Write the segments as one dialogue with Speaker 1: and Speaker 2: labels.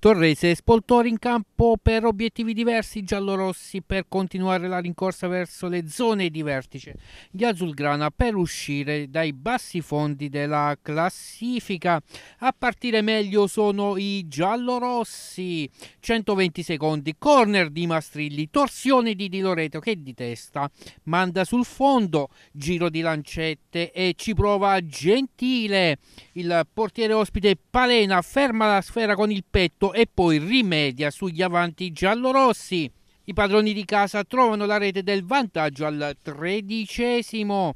Speaker 1: Torrese e Spoltori in campo per obiettivi diversi, giallorossi per continuare la rincorsa verso le zone di vertice, gli Azulgrana per uscire dai bassi fondi della classifica. A partire meglio sono i giallorossi, 120 secondi, corner di Mastrilli, torsione di Di Loreto che di testa manda sul fondo, giro di lancette e ci prova Gentile. Il portiere ospite Palena ferma la sfera con il petto calcio e poi rimedia sugli avanti giallorossi. I padroni di casa trovano la rete del vantaggio al tredicesimo.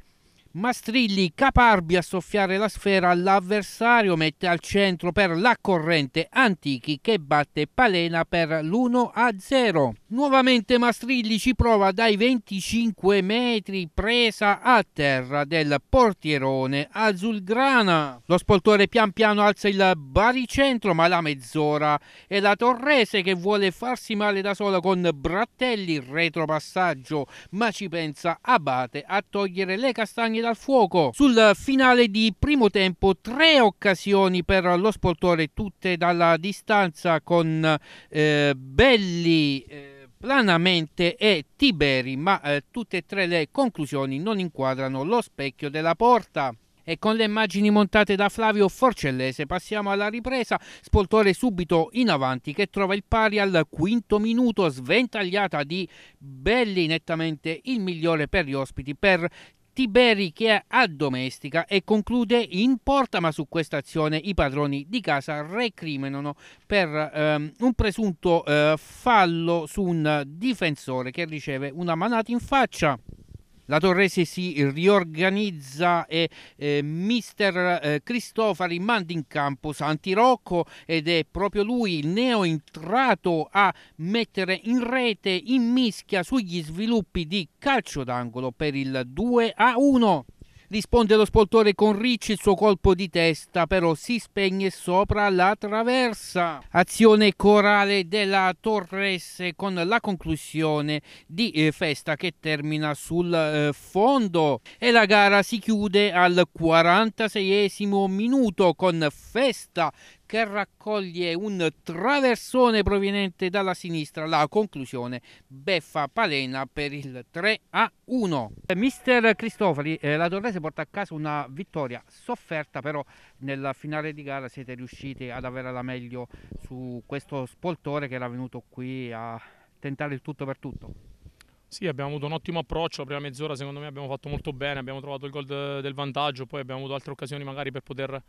Speaker 1: Mastrilli Caparbi a soffiare la sfera all'avversario mette al centro per la corrente Antichi che batte Palena per l'1-0. Nuovamente Mastrilli ci prova dai 25 metri presa a terra del portierone azulgrana. Lo spoltore pian piano alza il baricentro ma la mezz'ora è la Torrese che vuole farsi male da sola con Brattelli retropassaggio ma ci pensa Abate a togliere le castagne Carabinieri fuoco. Sul finale di primo tempo tre occasioni per lo sportore, tutte dalla distanza con eh, Belli. Eh, Planamente e Tiberi, ma eh, tutte e tre le conclusioni non inquadrano lo specchio della porta. E con le immagini montate da Flavio Forcellese passiamo alla ripresa. Spoltore subito in avanti che trova il pari al quinto minuto, sventagliata di Belli, nettamente il migliore per gli ospiti per Tiberi che addomestica e conclude in porta, ma su questa azione i padroni di casa recriminano per ehm, un presunto eh, fallo su un difensore che riceve una manata in faccia. La Torrese si riorganizza e eh, mister eh, Cristofari manda in campo Santi Rocco ed è proprio lui il neo entrato a mettere in rete in mischia sugli sviluppi di calcio d'angolo per il 2 a 1. Risponde lo spoltore con Ricci, il suo colpo di testa però si spegne sopra la traversa. Azione corale della Torresse con la conclusione di eh, Festa che termina sul eh, fondo e la gara si chiude al 46 esimo minuto con Festa che raccoglie un traversone proveniente dalla sinistra. La conclusione beffa Palena per il 3 a 1. Mister Cristofori, eh, la Torrese porta a casa una vittoria sofferta, però nella finale di gara siete riusciti ad avere la meglio su questo spoltore che era venuto qui a tentare il tutto per tutto.
Speaker 2: Sì, abbiamo avuto un ottimo approccio, la prima mezz'ora secondo me abbiamo fatto molto bene, abbiamo trovato il gol del vantaggio, poi abbiamo avuto altre occasioni magari per poter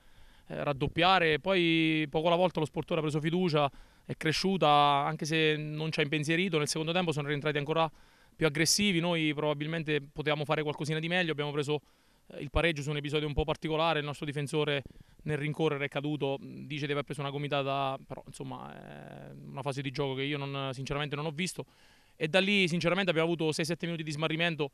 Speaker 2: eh, raddoppiare. Poi poco alla volta lo sportore ha preso fiducia, è cresciuta, anche se non ci ha impensierito, nel secondo tempo sono rientrati ancora più aggressivi, noi probabilmente potevamo fare qualcosina di meglio, abbiamo preso eh, il pareggio su un episodio un po' particolare, il nostro difensore nel rincorrere è caduto, dice di aver preso una gomitata, però insomma è eh, una fase di gioco che io non, sinceramente non ho visto e da lì sinceramente abbiamo avuto 6-7 minuti di smarrimento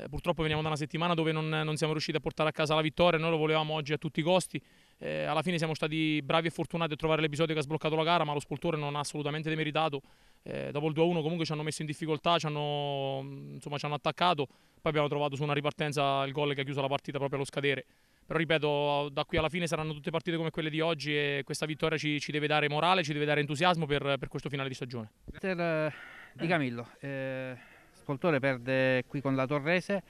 Speaker 2: eh, purtroppo veniamo da una settimana dove non, non, siamo riusciti a portare a casa la vittoria, noi lo volevamo oggi a tutti i costi. Eh, alla fine siamo stati bravi e fortunati a trovare l'episodio che ha sbloccato la gara, ma lo spoltore non ha assolutamente demeritato. Eh, dopo il 2-1 comunque ci hanno messo in difficoltà, ci hanno, mm, insomma, ci hanno attaccato, poi abbiamo trovato su una ripartenza il gol che ha chiuso la partita proprio allo scadere. Però ripeto, da qui alla fine saranno tutte partite come quelle di oggi e questa vittoria ci, ci deve dare morale, ci deve dare entusiasmo per, per questo finale di stagione.
Speaker 1: Per, Di Camillo. Eh l'ascoltore perde qui con la Torrese,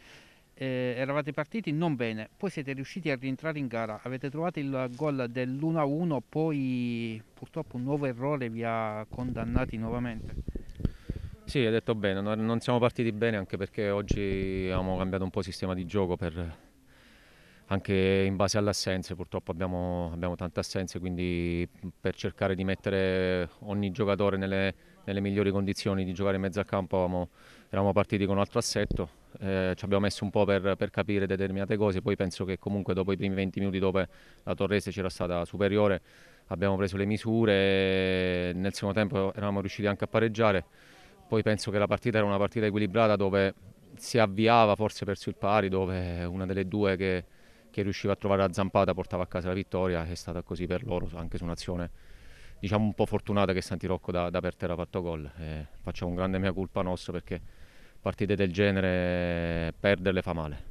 Speaker 1: eh, eravate partiti non bene, poi siete riusciti a rientrare in gara, avete trovato il gol dell'1-1, poi purtroppo un nuovo errore vi ha condannati nuovamente.
Speaker 3: Sì, hai detto bene, non, non siamo partiti bene anche perché oggi abbiamo cambiato un po' il sistema di gioco per, anche in base alle assenze, purtroppo abbiamo, abbiamo tante assenze, quindi per cercare di mettere ogni giocatore nelle, nelle migliori condizioni di giocare in mezzo al campo, avevamo, eravamo partiti con un altro assetto, eh, ci abbiamo messo un po' per, per, capire determinate cose, poi penso che comunque dopo i primi 20 minuti dove la Torrese c'era stata superiore abbiamo preso le misure, nel secondo tempo eravamo riusciti anche a pareggiare, poi penso che la partita era una partita equilibrata dove si avviava forse verso il pari, dove una delle due che, che riusciva a trovare la zampata portava a casa la vittoria, è stata così per loro anche su un'azione diciamo un po' fortunata che Santirocco da, da per terra ha fatto gol. Eh, facciamo un grande mea culpa nostra perché partite del genere perderle fa male.